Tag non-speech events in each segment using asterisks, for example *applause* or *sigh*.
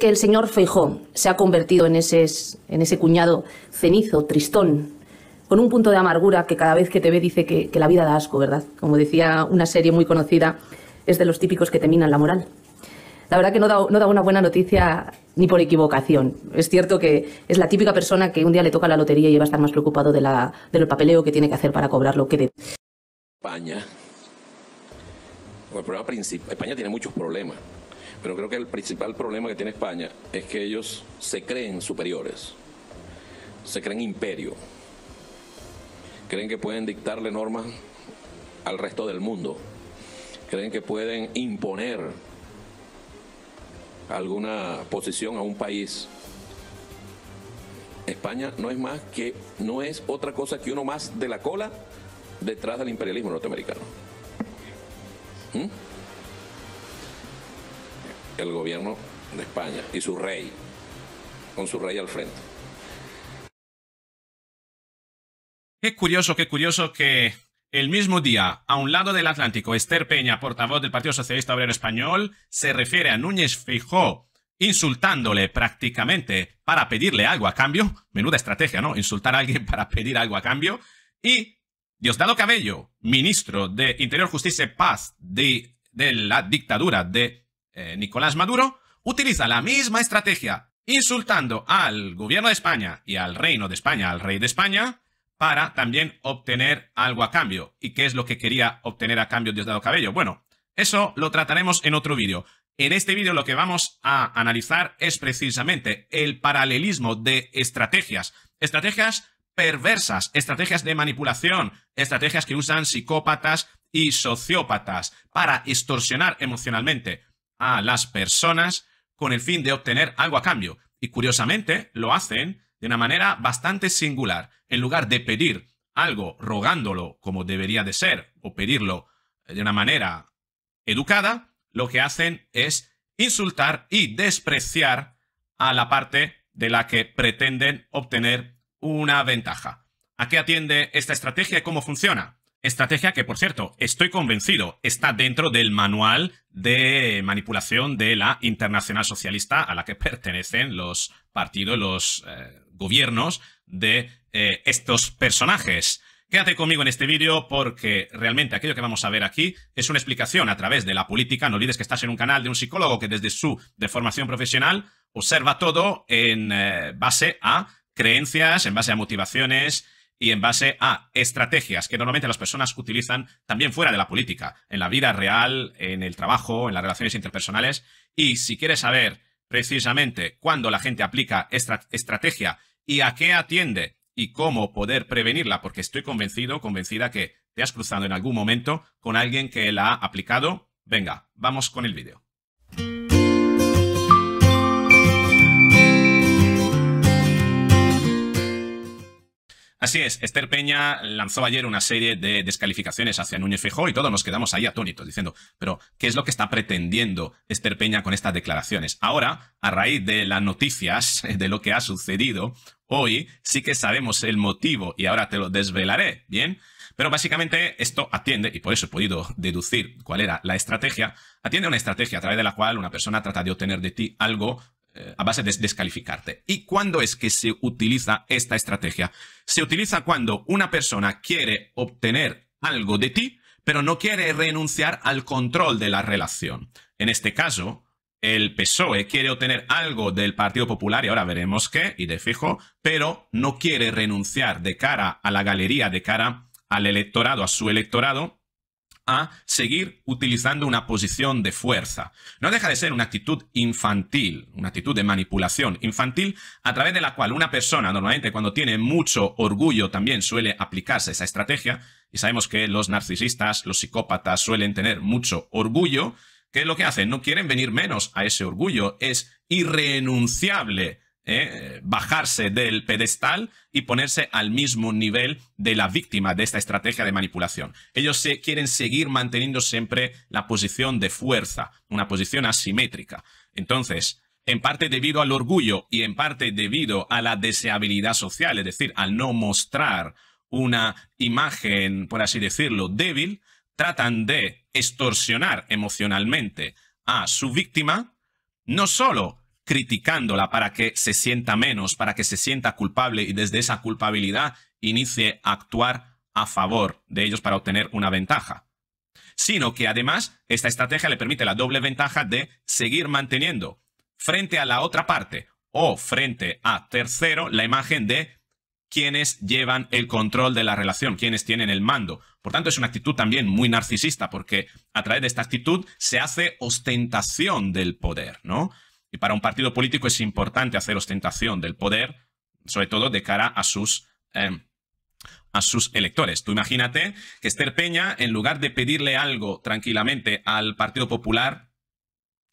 que el señor Feijó se ha convertido en ese, cuñado cenizo, tristón, con un punto de amargura que cada vez que te ve dice que, la vida da asco, ¿verdad? Como decía una serie muy conocida, es de los típicos que terminan la moral. La verdad que no da, una buena noticia ni por equivocación. Es cierto que es la típica persona que un día le toca la lotería y va a estar más preocupado de la, del papeleo que tiene que hacer para cobrar lo que de... España. España tiene muchos problemas. Pero creo que el principal problema que tiene España es que ellos se creen superiores, se creen imperio, creen que pueden dictarle normas al resto del mundo, creen que pueden imponer alguna posición a un país. España no es más que no es otra cosa que uno más de la cola detrás del imperialismo norteamericano. ¿Mm? el gobierno de España y su rey, con su rey al frente. Qué curioso, qué curioso que el mismo día, a un lado del Atlántico, Esther Peña, portavoz del Partido Socialista Obrero Español, se refiere a Núñez Feijó insultándole prácticamente para pedirle algo a cambio. Menuda estrategia, ¿no? Insultar a alguien para pedir algo a cambio. Y Diosdado Cabello, ministro de Interior, Justicia y Paz de, de la dictadura de eh, Nicolás Maduro, utiliza la misma estrategia, insultando al gobierno de España y al reino de España, al rey de España, para también obtener algo a cambio. ¿Y qué es lo que quería obtener a cambio de Diosdado Cabello? Bueno, eso lo trataremos en otro vídeo. En este vídeo lo que vamos a analizar es precisamente el paralelismo de estrategias. Estrategias perversas, estrategias de manipulación, estrategias que usan psicópatas y sociópatas para extorsionar emocionalmente a las personas con el fin de obtener algo a cambio. Y curiosamente lo hacen de una manera bastante singular. En lugar de pedir algo rogándolo como debería de ser o pedirlo eh, de una manera educada, lo que hacen es insultar y despreciar a la parte de la que pretenden obtener una ventaja. ¿A qué atiende esta estrategia y cómo funciona? Estrategia que, por cierto, estoy convencido, está dentro del manual de manipulación de la Internacional Socialista a la que pertenecen los partidos, los eh, gobiernos de eh, estos personajes. Quédate conmigo en este vídeo porque realmente aquello que vamos a ver aquí es una explicación a través de la política. No olvides que estás en un canal de un psicólogo que desde su deformación profesional observa todo en eh, base a creencias, en base a motivaciones y en base a estrategias que normalmente las personas utilizan también fuera de la política, en la vida real, en el trabajo, en las relaciones interpersonales. Y si quieres saber precisamente cuándo la gente aplica esta estrategia y a qué atiende y cómo poder prevenirla, porque estoy convencido, convencida que te has cruzado en algún momento con alguien que la ha aplicado, venga, vamos con el vídeo. Así es, Esther Peña lanzó ayer una serie de descalificaciones hacia Núñez Feijóo y todos nos quedamos ahí atónitos diciendo, pero ¿qué es lo que está pretendiendo Esther Peña con estas declaraciones? Ahora, a raíz de las noticias eh, de lo que ha sucedido, hoy sí que sabemos el motivo y ahora te lo desvelaré, ¿bien? Pero básicamente esto atiende, y por eso he podido deducir cuál era la estrategia, atiende a una estrategia a través de la cual una persona trata de obtener de ti algo eh, a base de descalificarte. ¿Y cuándo es que se utiliza esta estrategia? Se utiliza cuando una persona quiere obtener algo de ti, pero no quiere renunciar al control de la relación. En este caso, el PSOE quiere obtener algo del Partido Popular, y ahora veremos qué, y de fijo, pero no quiere renunciar de cara a la galería, de cara al electorado, a su electorado, a seguir utilizando una posición de fuerza. No deja de ser una actitud infantil, una actitud de manipulación infantil a través de la cual una persona normalmente cuando tiene mucho orgullo también suele aplicarse esa estrategia y sabemos que los narcisistas, los psicópatas suelen tener mucho orgullo. ¿Qué es lo que hacen? No quieren venir menos a ese orgullo. Es irrenunciable eh, bajarse del pedestal y ponerse al mismo nivel de la víctima de esta estrategia de manipulación. Ellos quieren seguir manteniendo siempre la posición de fuerza, una posición asimétrica. Entonces, en parte debido al orgullo y en parte debido a la deseabilidad social, es decir, al no mostrar una imagen, por así decirlo, débil, tratan de extorsionar emocionalmente a su víctima, no solo criticándola para que se sienta menos, para que se sienta culpable y desde esa culpabilidad inicie a actuar a favor de ellos para obtener una ventaja. Sino que además esta estrategia le permite la doble ventaja de seguir manteniendo frente a la otra parte o frente a tercero la imagen de quienes llevan el control de la relación, quienes tienen el mando. Por tanto, es una actitud también muy narcisista, porque a través de esta actitud se hace ostentación del poder, ¿no? Y para un partido político es importante hacer ostentación del poder, sobre todo de cara a sus, em, a sus electores. Tú imagínate que Esther Peña, en lugar de pedirle algo tranquilamente al Partido Popular,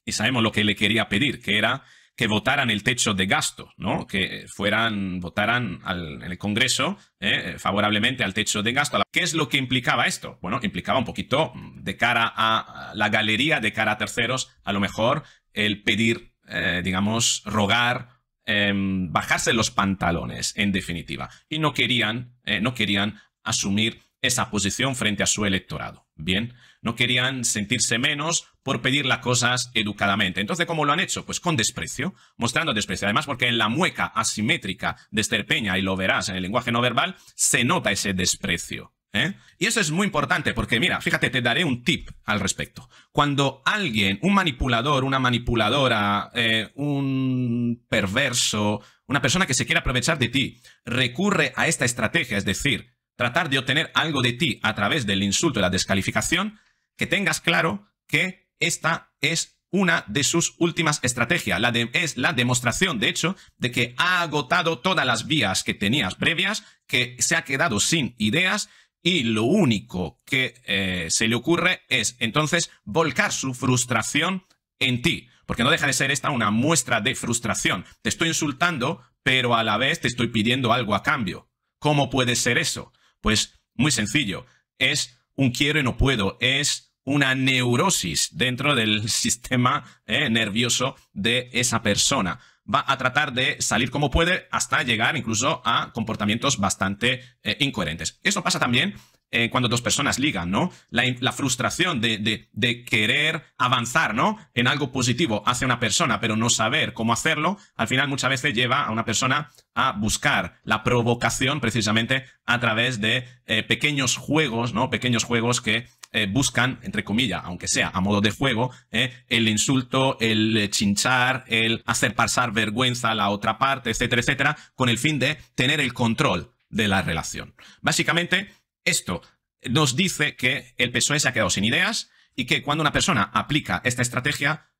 y sabemos lo que le quería pedir, que era que votaran el techo de gasto, ¿no? Que fueran, votaran en el Congreso eh, favorablemente al techo de gasto. ¿Qué es lo que implicaba esto? Bueno, implicaba un poquito de cara a la galería, de cara a terceros, a lo mejor el pedir eh, digamos, rogar, em, bajarse los pantalones, en definitiva. Y no querían, eh, no querían asumir esa posición frente a su electorado. Bien, no querían sentirse menos por pedir las cosas educadamente. Entonces, ¿cómo lo han hecho? Pues con desprecio, mostrando desprecio. Además, porque en la mueca asimétrica de Esterpeña, y lo verás en el lenguaje no verbal, se nota ese desprecio. ¿eh? Y eso es muy importante porque, mira, fíjate, te daré un tip al respecto. Cuando alguien, un manipulador, una manipuladora, eh, un perverso, una persona que se quiere aprovechar de ti, recurre a esta estrategia, es decir, tratar de obtener algo de ti a través del insulto y la descalificación, que tengas claro que esta es una de sus últimas estrategias. La es la demostración, de hecho, de que ha agotado todas las vías que tenías previas, que se ha quedado sin ideas y lo único que eh, se le ocurre es entonces volcar su frustración en ti, porque no deja de ser esta una muestra de frustración. Te estoy insultando, pero a la vez te estoy pidiendo algo a cambio. ¿Cómo puede ser eso? Pues muy sencillo, es un quiero y no puedo, es una neurosis dentro del *laughs* sistema eh, nervioso de esa persona va a tratar de salir como puede hasta llegar incluso a comportamientos bastante eh, incoherentes. Eso pasa también eh, cuando dos personas ligan, ¿no? La, frustración de, querer avanzar, ¿no? En algo positivo hacia una persona, pero no saber cómo hacerlo, al final muchas veces lleva a una persona a buscar la provocación precisamente a través de eh, pequeños juegos, ¿no? Pequeños juegos que eh, buscan, entre comillas, aunque sea a modo de juego, eh, el insulto, el eh, chinchar, el hacer pasar vergüenza a la otra parte, etcétera, etcétera, con el fin de tener el control de la relación. Básicamente, esto nos dice que el PSOE se ha quedado sin ideas y que cuando una persona aplica esta estrategia,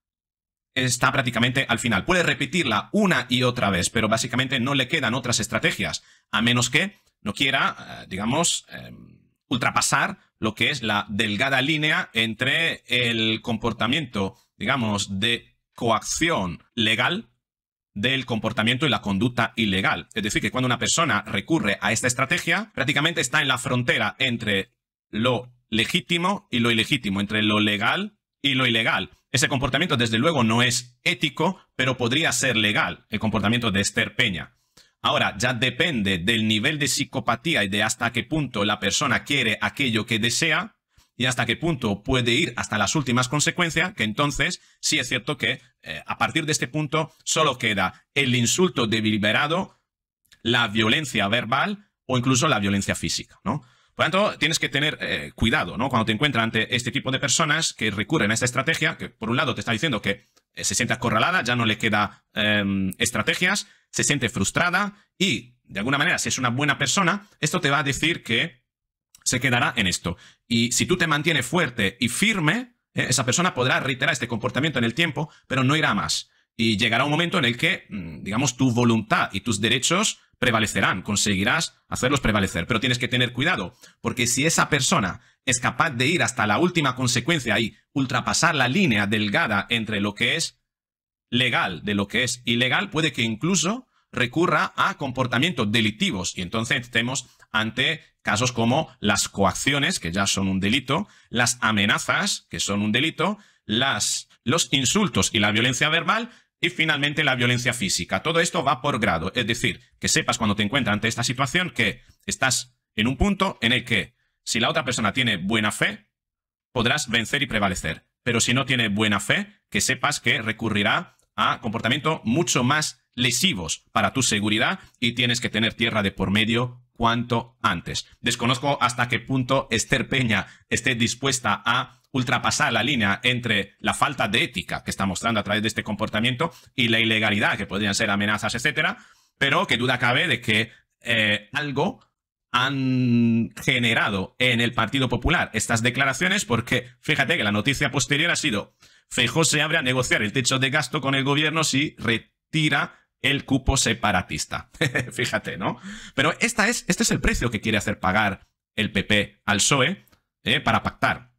está prácticamente al final. Puede repetirla una y otra vez, pero básicamente no le quedan otras estrategias, a menos que no quiera, digamos, em, ultrapasar lo que es la delgada línea entre el comportamiento, digamos, de coacción legal del comportamiento y la conducta ilegal. Es decir, que cuando una persona recurre a esta estrategia, prácticamente está en la frontera entre lo legítimo y lo ilegítimo, entre lo legal y lo ilegal. Ese comportamiento, desde luego, no es ético, pero podría ser legal, el comportamiento de Esther Peña. Ahora, ya depende del nivel de psicopatía y de hasta qué punto la persona quiere aquello que desea y hasta qué punto puede ir hasta las últimas consecuencias, que entonces sí es cierto que eh, a partir de este punto solo queda el insulto deliberado, la violencia verbal o incluso la violencia física, ¿no? Por lo tanto, tienes que tener eh, cuidado ¿no? cuando te encuentras ante este tipo de personas que recurren a esta estrategia, que por un lado te está diciendo que eh, se siente acorralada, ya no le queda em, estrategias, se siente frustrada y, de alguna manera, si es una buena persona, esto te va a decir que se quedará en esto. Y si tú te mantienes fuerte y firme, eh, esa persona podrá reiterar este comportamiento en el tiempo, pero no irá más. Y llegará un momento en el que, mm, digamos, tu voluntad y tus derechos prevalecerán, conseguirás hacerlos prevalecer, pero tienes que tener cuidado, porque si esa persona es capaz de ir hasta la última consecuencia y ultrapasar la línea delgada entre lo que es legal de lo que es ilegal, puede que incluso recurra a comportamientos delictivos y entonces estemos ante casos como las coacciones, que ya son un delito, las amenazas, que son un delito, las, los insultos y la violencia verbal, y finalmente la violencia física. Todo esto va por grado, es decir, que sepas cuando te encuentras ante esta situación que estás en un punto en el que si la otra persona tiene buena fe, podrás vencer y prevalecer. Pero si no tiene buena fe, que sepas que recurrirá a comportamientos mucho más lesivos para tu seguridad y tienes que tener tierra de por medio cuanto antes. Desconozco hasta qué punto Esther Peña esté dispuesta a ultrapasar la línea entre la falta de ética que está mostrando a través de este comportamiento y la ilegalidad, que podrían ser amenazas, etcétera, pero que duda cabe de que eh, algo han generado en el Partido Popular estas declaraciones, porque fíjate que la noticia posterior ha sido Feijó se abre a negociar el techo de gasto con el gobierno si retira el cupo separatista. *laughs* fíjate, ¿no? Pero esta es, este es el precio que quiere hacer pagar el PP al PSOE eh, para pactar.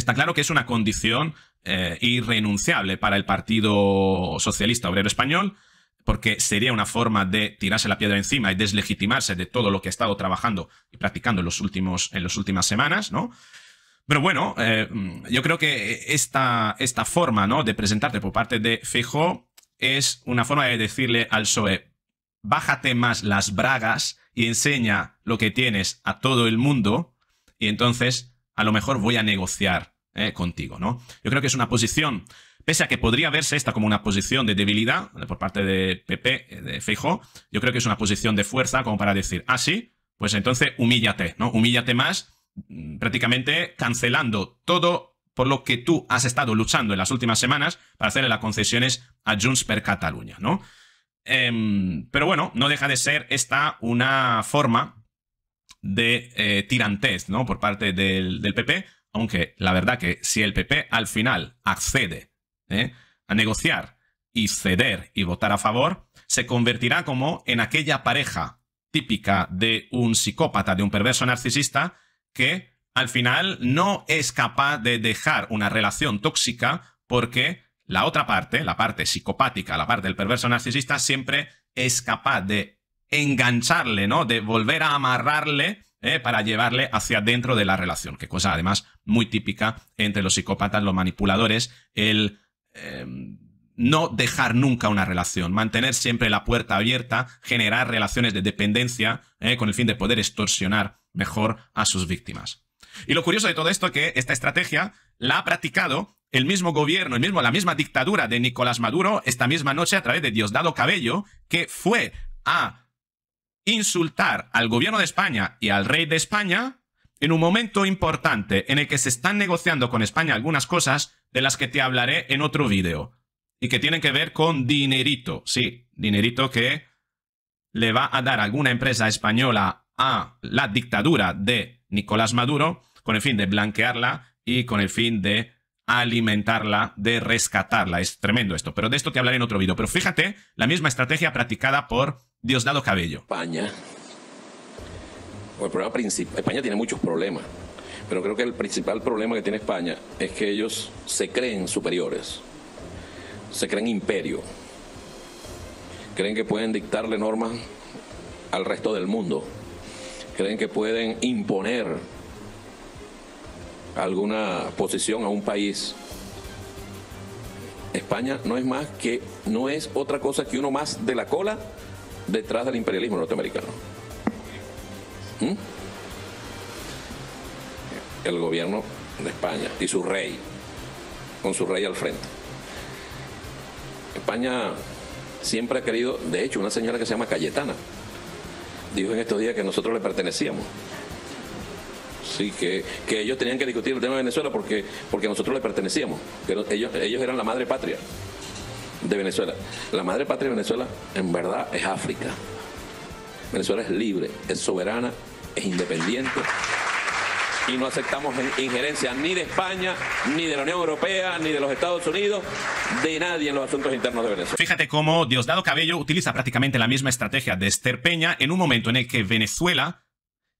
Está claro que es una condición eh, irrenunciable para el Partido Socialista Obrero Español, porque sería una forma de tirarse la piedra encima y deslegitimarse de todo lo que ha estado trabajando y practicando en, los últimos, en las últimas semanas, ¿no? Pero bueno, eh, yo creo que esta, esta forma ¿no? de presentarte por parte de Fijo es una forma de decirle al PSOE, bájate más las bragas y enseña lo que tienes a todo el mundo y entonces a lo mejor voy a negociar eh, contigo, ¿no? Yo creo que es una posición, pese a que podría verse esta como una posición de debilidad eh, por parte de PP, eh, de Feijo, yo creo que es una posición de fuerza como para decir, ah, sí, pues entonces humíllate, ¿no? Humíllate más, mm, prácticamente cancelando todo por lo que tú has estado luchando en las últimas semanas para hacerle las concesiones a Junts per Cataluña, ¿no? Em, pero bueno, no deja de ser esta una forma de tirantez, ¿no? Por parte del, del PP, aunque la verdad que si el PP al final accede ¿eh? a negociar y ceder y votar a favor, se convertirá como en aquella pareja típica de un psicópata, de un perverso narcisista, que al final no es capaz de dejar una relación tóxica porque la otra parte, la parte psicopática, la parte del perverso narcisista, siempre es capaz de engancharle, ¿no? De volver a amarrarle eh, para llevarle hacia dentro de la relación, que cosa además muy típica entre los psicópatas, los manipuladores, el... Eh, no dejar nunca una relación, mantener siempre la puerta abierta, generar relaciones de dependencia eh, con el fin de poder extorsionar mejor a sus víctimas. Y lo curioso de todo esto es que esta estrategia la ha practicado el mismo gobierno, el mismo, la misma dictadura de Nicolás Maduro esta misma noche a través de Diosdado Cabello, que fue a insultar al gobierno de España y al rey de España en un momento importante en el que se están negociando con España algunas cosas de las que te hablaré en otro vídeo y que tienen que ver con dinerito, sí, dinerito que le va a dar alguna empresa española a la dictadura de Nicolás Maduro con el fin de blanquearla y con el fin de alimentarla, de rescatarla. Es tremendo esto, pero de esto te hablaré en otro video Pero fíjate la misma estrategia practicada por Diosdado Cabello. España. España tiene muchos problemas, pero creo que el principal problema que tiene España es que ellos se creen superiores, se creen imperio, creen que pueden dictarle normas al resto del mundo, creen que pueden imponer alguna posición a un país. España no es más que, no es otra cosa que uno más de la cola detrás del imperialismo norteamericano. ¿Mm? El gobierno de España y su rey, con su rey al frente. España siempre ha querido, de hecho, una señora que se llama Cayetana, dijo en estos días que nosotros le pertenecíamos sí, que, que ellos tenían que discutir el tema de Venezuela porque, porque nosotros le pertenecíamos, que ellos, ellos eran la madre patria de Venezuela. La madre patria de Venezuela en verdad es África. Venezuela es libre, es soberana, es independiente y no aceptamos injerencia ni de España, ni de la Unión Europea, ni de los Estados Unidos, de nadie en los asuntos internos de Venezuela. Fíjate cómo Diosdado Cabello utiliza prácticamente la misma estrategia de Esther Peña en un momento en el que Venezuela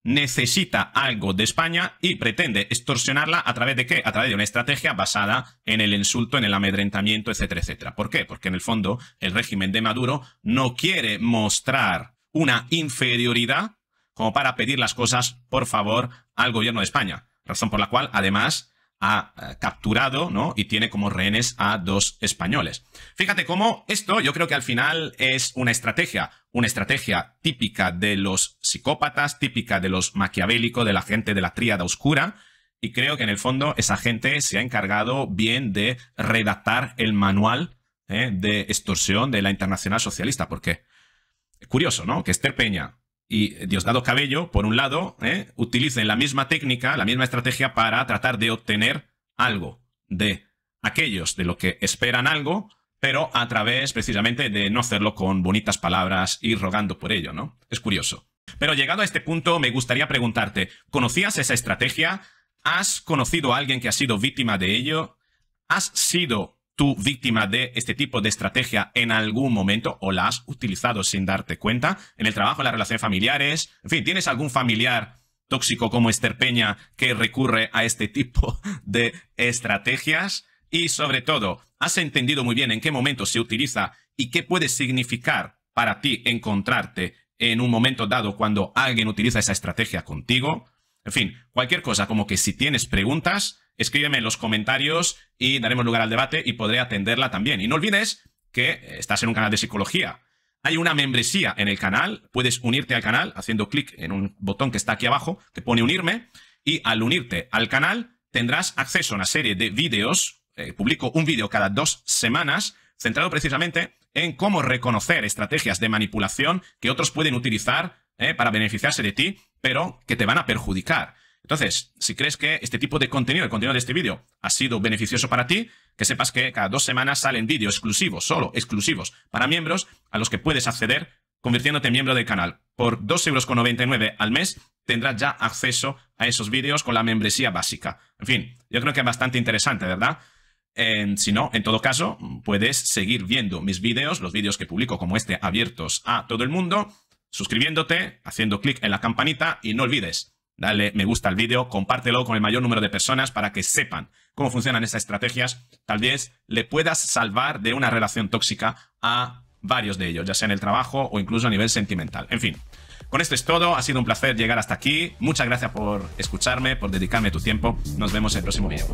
necesita algo de España y pretende extorsionarla a través de qué? A través de una estrategia basada en el insulto, en el amedrentamiento, etcétera, etcétera. ¿Por qué? Porque en el fondo el régimen de Maduro no quiere mostrar una inferioridad como para pedir las cosas, por favor, al gobierno de España. Razón por la cual, además, ha eh, capturado, ¿no? Y tiene como rehenes a dos españoles. Fíjate cómo esto yo creo que al final es una estrategia una estrategia típica de los psicópatas, típica de los maquiavélicos, de la gente de la tríada oscura, y creo que en el fondo esa gente se ha encargado bien de redactar el manual eh, de extorsión de la Internacional Socialista, porque es curioso, ¿no? Que Esther Peña y Diosdado Cabello, por un lado, eh, utilicen la misma técnica, la misma estrategia para tratar de obtener algo de aquellos de lo que esperan algo, pero a través precisamente de no hacerlo con bonitas palabras y rogando por ello, ¿no? Es curioso. Pero llegado a este punto, me gustaría preguntarte, ¿conocías esa estrategia? ¿Has conocido a alguien que ha sido víctima de ello? ¿Has sido tú víctima de este tipo de estrategia en algún momento o la has utilizado sin darte cuenta? En el trabajo, en las relaciones familiares, en fin, ¿tienes algún familiar tóxico como Esther Peña que recurre a este tipo de estrategias? Y sobre todo, has entendido muy bien en qué momento se utiliza y qué puede significar para ti encontrarte en un momento dado cuando alguien utiliza esa estrategia contigo. En fin, cualquier cosa, como que si tienes preguntas, escríbeme en los comentarios y daremos lugar al debate y podré atenderla también. Y no olvides que estás en un canal de psicología. Hay una membresía en el canal, puedes unirte al canal haciendo clic en un botón que está aquí abajo que pone unirme y al unirte al canal tendrás acceso a una serie de vídeos eh, publico un vídeo cada dos semanas centrado precisamente en cómo reconocer estrategias de manipulación que otros pueden utilizar eh, para beneficiarse de ti, pero que te van a perjudicar. Entonces, si crees que este tipo de contenido, el contenido de este vídeo, ha sido beneficioso para ti, que sepas que cada dos semanas salen vídeos exclusivos, solo exclusivos, para miembros a los que puedes acceder convirtiéndote en miembro del canal. Por euros al mes tendrás ya acceso a esos vídeos con la membresía básica. En fin, yo creo que es bastante interesante, ¿verdad? si no, en todo caso, puedes seguir viendo mis vídeos, los vídeos que publico como este abiertos a todo el mundo, suscribiéndote, haciendo clic en la campanita y no olvides, dale me gusta al vídeo, compártelo con el mayor número de personas para que sepan cómo funcionan esas estrategias. Tal vez le puedas salvar de una relación tóxica a varios de ellos, ya sea en el trabajo o incluso a nivel sentimental. En fin. Con esto es todo, ha sido un placer llegar hasta aquí. Muchas gracias por escucharme, por dedicarme tu tiempo. Nos vemos en el próximo vídeo.